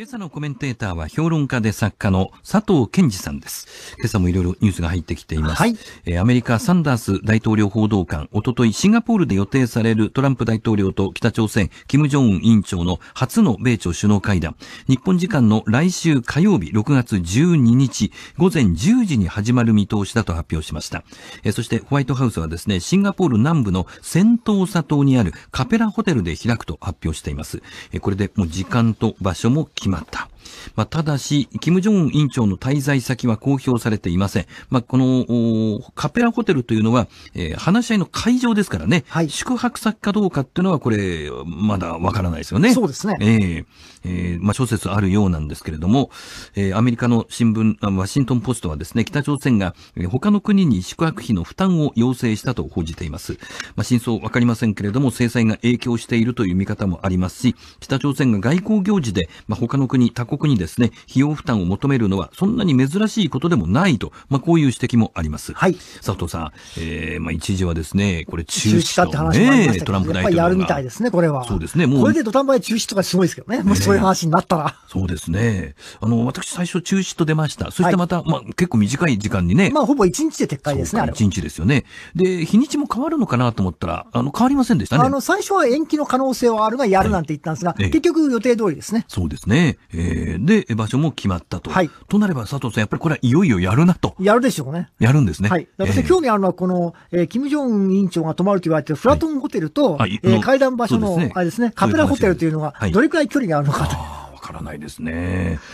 今朝のコメンテーターは評論家で作家の佐藤健二さんです。今朝もいろいろニュースが入ってきています。はい、えー、アメリカサンダース大統領報道官、おとといシンガポールで予定されるトランプ大統領と北朝鮮、金正恩委員長の初の米朝首脳会談。日本時間の来週火曜日6月12日午前10時に始まる見通しだと発表しました。えー、そしてホワイトハウスはですね、シンガポール南部の戦闘佐サ島にあるカペラホテルで開くと発表しています。えー、これでもう時間と場所も決まったまあ、ただし、金正恩委員長の滞在先は公表されていません。まあ、この、カペラホテルというのは、えー、話し合いの会場ですからね、はい、宿泊先かどうかっていうのは、これ、まだわからないですよね。そうですね。えー、えー、まあ、諸説あるようなんですけれども、えー、アメリカの新聞、ワシントンポストはですね、北朝鮮が他の国に宿泊費の負担を要請したと報じています。まあ、真相わかりませんけれども、制裁が影響しているという見方もありますし、北朝鮮が外交行事で、まあ、他の国、他国特にですね、費用負担を求めるのはそんなに珍しいことでもないと、まあ、こういう指摘もあります。はい。佐藤さん、えー、まあ、一時はですね、これ中止と、ね、中止かって話もありましたトランプ大統領が。ややるみたいですね、これは。そうですね、もう。これで土壇場で中止とかすごいですけどね、もしそういう話になったら。そうですね。あの、私最初中止と出ました。そしてまた、はい、まあ、結構短い時間にね。まあ、ほぼ一日で撤回ですね、あれ。一日ですよね。で、日にちも変わるのかなと思ったら、あの、変わりませんでしたね。あの、最初は延期の可能性はあるが、やるなんて言ったんですが、結局予定通りですね。そうですね。えーえー、で、場所も決まったと。はい。となれば、佐藤さん、やっぱりこれはいよいよやるなと。やるでしょうね。やるんですね。はい。私、えー、興味あるのは、この、えー、キム・ジョン委員長が泊まると言われてるフラトンホテルと、はい、えー、会談場所の、ね、あれですね、カペラホテルというのが、どれくらい距離があるのかと。わからないですね、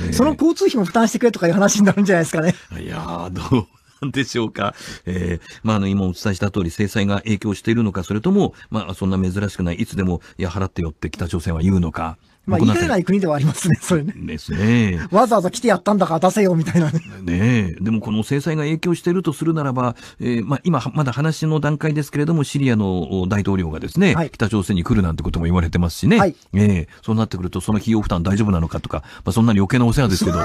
えー、その交通費も負担してくれとかいう話になるんじゃないですかね。いやどうでしょうか。えー、まあ、あの、今お伝えした通り、制裁が影響しているのか、それとも、まあ、そんな珍しくない、いつでも、いや、払ってよって北朝鮮は言うのか。まあ、言いない国ではありますね、それね。ですね。わざわざ来てやったんだから出せよ、みたいなね。ねでもこの制裁が影響しているとするならば、えー、まあ、今、まだ話の段階ですけれども、シリアの大統領がですね、はい、北朝鮮に来るなんてことも言われてますしね。はい、えー、そうなってくると、その費用負担大丈夫なのかとか、まあ、そんなに余計なお世話ですけど。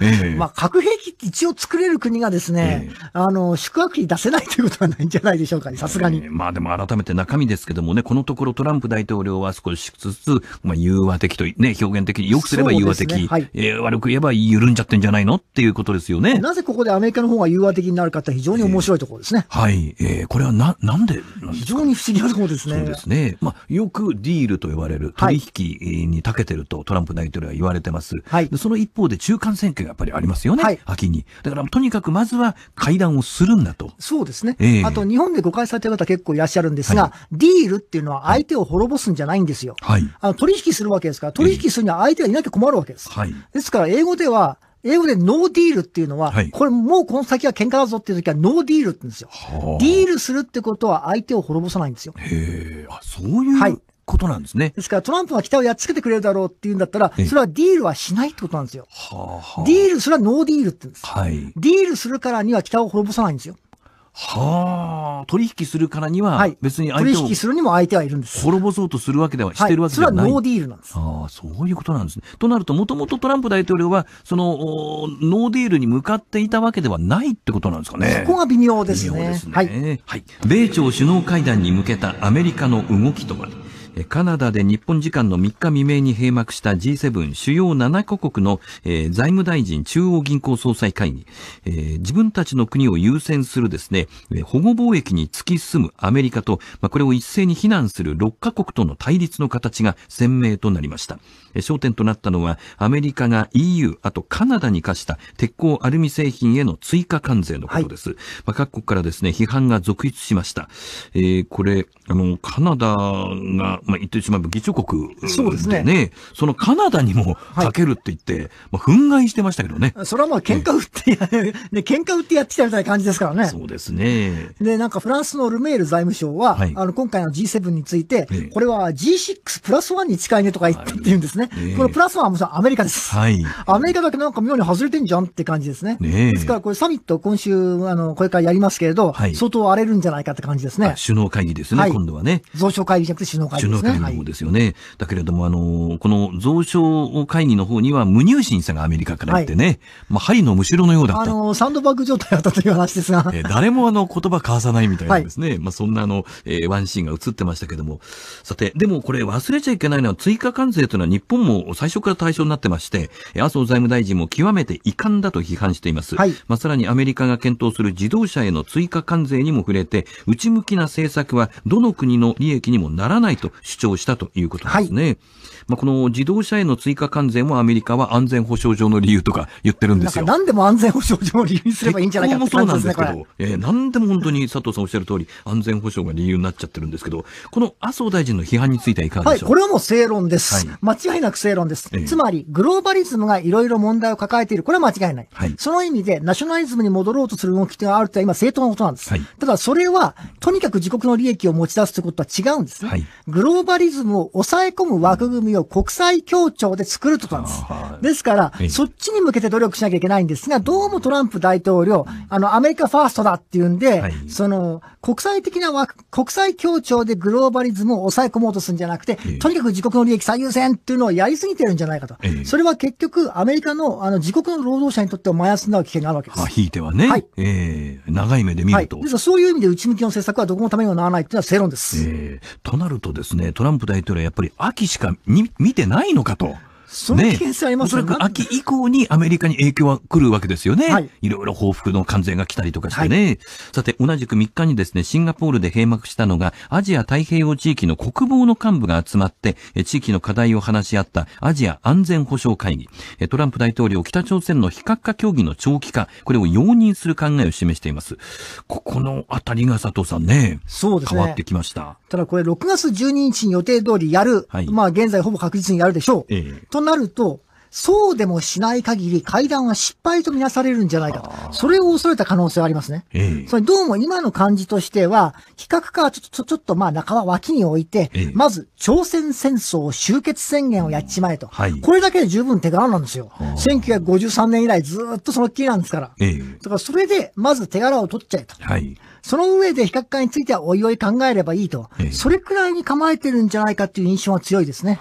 えー、まあ、核兵器って一応作れる国がですね、えー、あの、宿泊費出せないということはないんじゃないでしょうかね、さすがに、えー。まあ、でも改めて中身ですけどもね、このところトランプ大統領は少しずつ、まあ、融和的ととね、表現的に、よくすれば融和的、ねはい、えー、悪く言えば緩んじゃってんじゃないのっていうことですよね。なぜここでアメリカの方が融和的になるかって非常に面白いところですね。えー、はい。えー、これはな、なんで非常に不思議なところですね。そうですね。まあ、よくディールと呼ばれる取引に長けてるとトランプ大統領は言われてます。はい、その一方で中間選挙がやっぱりありますよね。はい、秋に。だからとにかくまずは会談をするんだと。そうですね。えー、あと日本で誤解されてる方結構いらっしゃるんですが、はい、ディールっていうのは相手を滅ぼすんじゃないんですよ。はい、あの取引するわけですから、取引するには相手がいなきゃ困るわけです。はい、ですから、英語では、英語でノーディールっていうのは、はい、これもうこの先は喧嘩だぞっていう時はノーディールって言うんですよ。はディールするってことは相手を滅ぼさないんですよ。へえ、あ、そういう。ことなんですね、はい。ですからトランプは北をやっつけてくれるだろうっていうんだったら、それはディールはしないってことなんですよ。ははディール、それはノーディールって言うんです。はい、ディールするからには北を滅ぼさないんですよ。はあ、取引するからには、別に相手を、はい、取引するにも相手はいるんです。滅ぼそうとするわけでは、してるわけではない。それはノーディールなんです。ああ、そういうことなんですね。となると、もともとトランプ大統領は、その、ノーディールに向かっていたわけではないってことなんですかね。そこが微妙ですね。微妙ですね。はい。はい。米朝首脳会談に向けたアメリカの動きとは。カナダで日本時間の3日未明に閉幕した G7 主要7カ国の、え財務大臣中央銀行総裁会議、え自分たちの国を優先するですね、保護貿易に突き進むアメリカと、まあ、これを一斉に非難する6カ国との対立の形が鮮明となりました。焦点となったのはアメリカが EU、あとカナダに課した鉄鋼アルミ製品への追加関税のことです。はい、まあ、各国からですね、批判が続出しました。えー、これ、あの、カナダがまあ、言ってしまえば議長国ね、そうですね。そのカナダにもかけるって言って、はい、まあ、憤慨してましたけどね。それはまあ、喧嘩売ってね、喧嘩売ってやってきたみたいな感じですからね。そうですね。で、なんかフランスのルメール財務省は、はい、あの、今回の G7 について、えこれは G6 プラス1に近いねとか言って言うんですね。え、このプラス1はもうアメリカです。はい。アメリカだけなんか妙に外れてんじゃんって感じですね。ねですから、これサミット今週、あの、これからやりますけれど、はい、相当荒れるんじゃないかって感じですね。首脳会議ですね、はい、今度はね。増床会議じゃなくて首脳会議。連絡会のですよね。はい、だけれども、あの、この蔵書会議の方には無入審査がアメリカからあってね、はい、まあ、針のむしろのようだった。あの、サンドバッグ状態だったという話ですが。え誰もあの、言葉交わさないみたいなんですね。はい、まあ、そんなあの、えー、ワンシーンが映ってましたけども。さて、でもこれ忘れちゃいけないのは、追加関税というのは日本も最初から対象になってまして、麻生財務大臣も極めて遺憾だと批判しています。はい、まあ、さらにアメリカが検討する自動車への追加関税にも触れて、内向きな政策はどの国の利益にもならないと主張したということですね。はい、まあ、この自動車への追加関税もアメリカは安全保障上の理由とか言ってるんですよ。何でも安全保障上の理由にすればいいんじゃないかって感じですね、そうなんですけど、えー、何でも本当に佐藤さんおっしゃる通り、安全保障が理由になっちゃってるんですけど、この麻生大臣の批判についてはいかがでしょうか、はい、これはもう正論です。はい、間違いなく正論です。えー、つまり、グローバリズムがいろいろ問題を抱えている。これは間違いない。はい、その意味で、ナショナリズムに戻ろうとする動きというのはあるとは今正当なことなんです。ただ、それは、とにかく自国の利益を持ち出すということは違うんですね。グロローバリズムを抑え込む枠組みを国際協調で作るとなんです。ですから、そっちに向けて努力しなきゃいけないんですが、どうもトランプ大統領、あの、アメリカファーストだっていうんで、その、国際的な枠、国際協調でグローバリズムを抑え込もうとするんじゃなくて、とにかく自国の利益最優先っていうのをやりすぎてるんじゃないかと。それは結局、アメリカの、あの、自国の労働者にとってはマイナスになる危険があるわけです。まあ、ひいてはね。はい。えー長い目で見ると。はい、そういう意味で内向きの政策はどこのためにもならないというのは正論です。えー、となるとですね、トランプ大統領はやっぱり秋しか見てないのかと。その危険性ありますよね。おそらく秋以降にアメリカに影響は来るわけですよね。はい。いろいろ報復の関税が来たりとかしてね。はい、さて、同じく3日にですね、シンガポールで閉幕したのが、アジア太平洋地域の国防の幹部が集まって、地域の課題を話し合ったアジア安全保障会議。トランプ大統領、北朝鮮の非核化協議の長期化、これを容認する考えを示しています。ここのあたりが佐藤さんね、そうですね。変わってきました。ただこれ6月12日に予定通りやる。はい。まあ現在ほぼ確実にやるでしょう。ええ。なると、そうでもしない限り会談は失敗とみなされるんじゃないかと。それを恐れた可能性はありますね。ええ、それどうも今の感じとしては、比較かはちょっと、ちょっとまあ仲間脇に置いて、え、まず朝鮮戦争終結宣言をやっちまえと。はい、これだけで十分手柄なんですよ。1953年以来ずっとそのっきりなんですから。だからそれでまず手柄を取っちゃえと。はいその上で非核化についてはおいおい考えればいいと、ええ、それくらいに構えてるんじゃないかという印象は強いですね。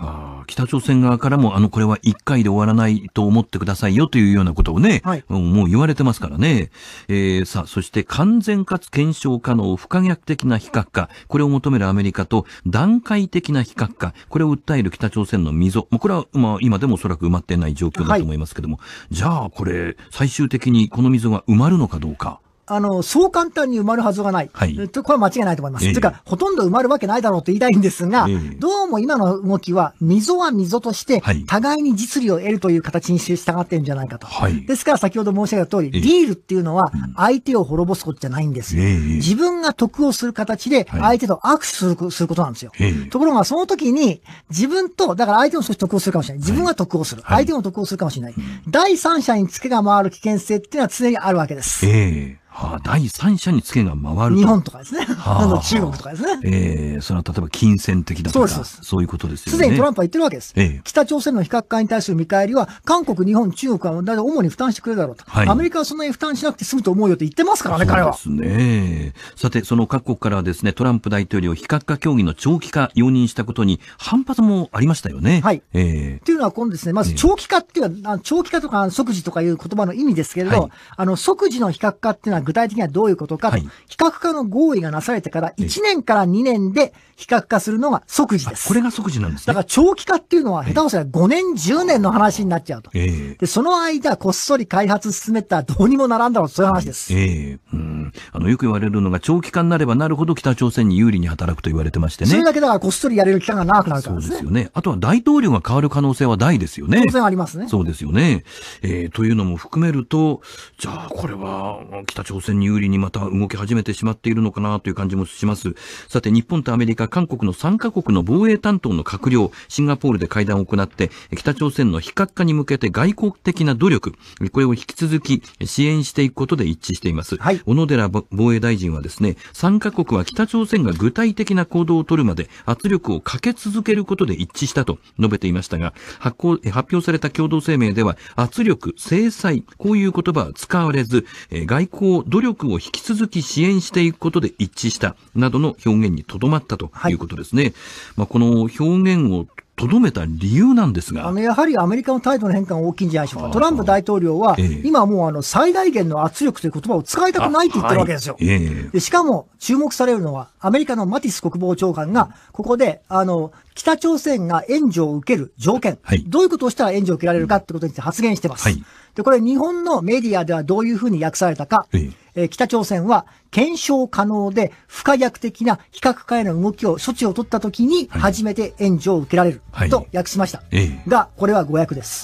北朝鮮側からも、あの、これは一回で終わらないと思ってくださいよというようなことをね、はい、もう言われてますからね。えー、さあ、そして完全かつ検証可能、不可逆的な非核化、これを求めるアメリカと段階的な非核化、これを訴える北朝鮮の溝、これは、まあ、今でもおそらく埋まっていない状況だと思いますけども、はい、じゃあ、これ、最終的にこの溝が埋まるのかどうか。あの、そう簡単に埋まるはずがない。はい。と、これは間違いないと思います。えー、というか、ほとんど埋まるわけないだろうと言いたいんですが、えー、どうも今の動きは、溝は溝として、互いに実利を得るという形に従ってるんじゃないかと。はい。ですから、先ほど申し上げた通り、えー、ディールっていうのは、相手を滅ぼすことじゃないんです。えー、自分が得をする形で、相手と握手する,、ことなんですよ。ところが、その時に、自分と、だから相手も得をするかもしれない。自分は得をする。はい、相手も得をするかもしれない。第三者につけが回る危険性っていうのは常にあるわけです。えーはあ、第三者にツけが回る日本とかですね。はあ、中国とかですね。ええー、それは例えば金銭的だとか、そうそういうことですよね。すでにトランプは言ってるわけです。ええ、北朝鮮の非核化に対する見返りは、韓国、日本、中国はだ主に負担してくれるだろうと、はい、アメリカはそんなに負担しなくて済むと思うよと言ってますからね、彼は。そうですね。さて、その各国からはですね、トランプ大統領、非核化協議の長期化容認したことに反発もありましたよね。はい。ええー。というのは、今度ですね、まず長期化っていうのは、長期化とか即時とかいう言葉の意味ですけれど、はい、あの、即時の非核化っていうのは、具体的にはどういうことかと、はい、比較化の合意がなされてから1年から2年で比較化するのが即時です。これが即時なんですね。だから長期化っていうのは下手をすれば5年、10年の話になっちゃうと。えー、で、その間、こっそり開発進めたらどうにもならんだろうそういう話です。えー、うん、あの、よく言われるのが、長期化になればなるほど北朝鮮に有利に働くと言われてましてね。それだけだからこっそりやれる期間が長くなるからですね。そうですよね。あとは大統領が変わる可能性は大ですよね。当然ありますね。そうですよね。えー、というのも含めると、じゃあ、これは、北朝鮮に有利にまた動き始めてしまっているのかなという感じもします。さて、日本とアメリカ、韓国の3カ国の防衛担当の閣僚、シンガポールで会談を行って、北朝鮮の非核化に向けて外交的な努力、これを引き続き支援していくことで一致しています。はい、小野寺ラ防衛大臣はですね、参加国は北朝鮮が具体的な行動を取るまで圧力をかけ続けることで一致したと述べていましたが、発行発表された共同声明では、圧力、制裁、こういう言葉は使われず、外交、努力を引き続き支援していくことで一致した、などの表現にとどまったということですね。はい、まあ、この表現をとどめた理由なんですがあのやはりアメリカの態度の変化が大きいんじゃないでしょうか、トランプ大統領は、今もうあの最大限の圧力という言葉を使いたくないと言ってるわけですよ、でしかも注目されるのは、アメリカのマティス国防長官が、ここで、あの、北朝鮮が援助を受ける条件、はい、どういうことをしたら援助を受けられるかってことについて発言してます。はい、で、これ日本のメディアではどういうふうに訳されたか、えー、え北朝鮮は検証可能で不可逆的な非核化への動きを、処置を取ったときに初めて援助を受けられる、はい、と訳しました。ええ。が、これは誤訳です。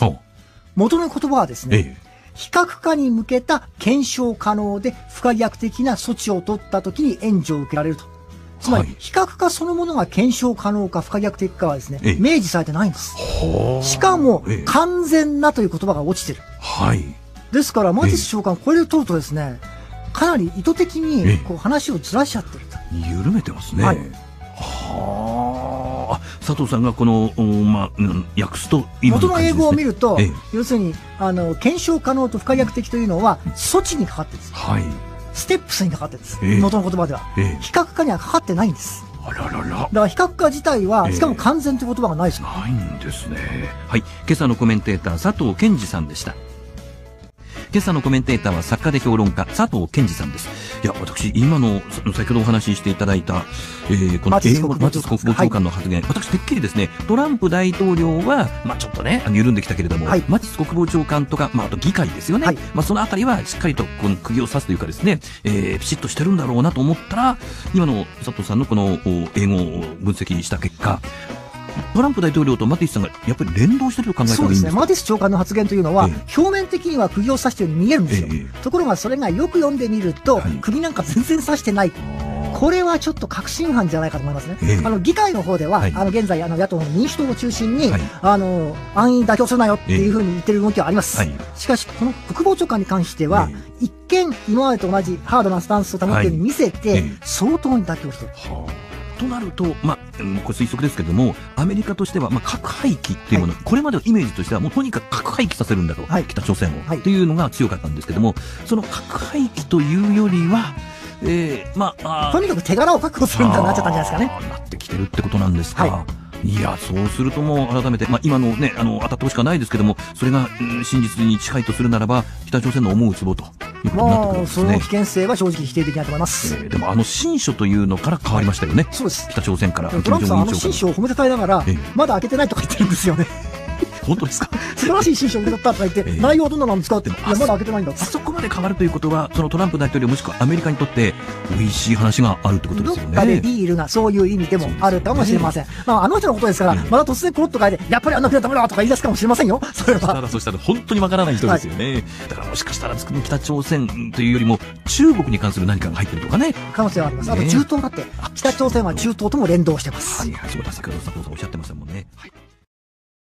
元の言葉はですね、えー非核化に向けた検証可能で不可逆的な措置を取った時に援助を受けられると。つまり、比較化そのものが検証可能か不可逆的かはですね、明示されてないんです。しかも、完全なという言葉が落ちてる。はい。ですから、マティス長官、これで取るとですね、かなり意図的にこう話をずらしちゃってると。緩めてますね。はい。はあ、佐藤さんがこの、まあ、訳すと今の、ね、元の英語を見ると、要するにあの検証可能と不可逆的というのは、措置にかかってるんです。はいステップスにかかってるんです、え元の言葉では、え、比較化にはかかってないんですあらららだから比較化自体は、しかも完全という言葉がないし、ないんですねはい今朝のコメンテーター佐藤健二さんでした今朝のコメンテーターは作家で評論家、佐藤健二さんです。いや、私、今の、先ほどお話ししていただいた、えー、この英語、マツ国防長官の発言、はい、私、てっきりですね、トランプ大統領は、まあちょっとね、緩んできたけれども、はい、マティス国防長官とか、まあ、あと議会ですよね。はい、まあ、そのあたりは、しっかりと、この釘を刺すというかですね、えー、ピシッとしてるんだろうなと思ったら、今の佐藤さんのこの、英語を分析した結果、トランプ大統領とマティスさんがやっぱり連動してると考えたらいいんですか、ね、マティス長官の発言というのは、ええ、表面的には釘を刺してように見えるんですよ、え、ところがそれがよく読んでみると、はい、釘なんか全然刺してないこれはちょっと確信犯じゃないかと思いますね。えあの議会の方では、はい、あの現在あの野党の民主党を中心に、はい、あの安易に妥協するなよっていうふうに言ってる動きはあります。えしかしこの国防長官に関しては、え一見今までと同じハードなスタンスを保っているように見せて、相当に妥協してる。はあとなると、まあ、もうこれ推測ですけども、アメリカとしては、まあ、核廃棄っていうもの、はい、これまでのイメージとしては、もうとにかく核廃棄させるんだと、はい、北朝鮮を、はい、っていうのが強かったんですけども、その核廃棄というよりは、えー、まあ、とにかく手柄を確保するんだなっちゃったんじゃないですかね。なってきてるってことなんですか。はいいや、そうするともう改めて、まあ、今のね、あの、当たってほしくはないですけども、それが、うん、真実に近いとするならば、北朝鮮の思うつぼともう、その危険性は正直否定的いと思います。えー、でも、あの新書というのから変わりましたよね。そうです。北朝鮮から。トランプさん、あの新書を褒めたたえながら、まだ開けてないとか言ってるんですよね。本当ですか素晴らしい新書を受け取ったとか言って、えー、内容はどんななんですかって、いや、まだ開けてないんだあそこまで変わるということは、そのトランプ大統領、もしくはアメリカにとって、美味しい話があるってことですよね。どっかでビールがそういう意味でもあるかもしれません。ね、まあ、あの人のことですから、また突然ころっと変えて、やっぱりあんなくれダメだとか言い出すかもしれませんよ。それは。たら、そしたら、本当にわからない人ですよね。はい、だから、もしかしたら、北朝鮮というよりも、中国に関する何かが入ってるとかね。可能性はあります。あと、中東だって、北朝鮮は中東とも連動してます。はい、はい、そうだ、先ほど佐藤さんおっしゃってましたもんね。はい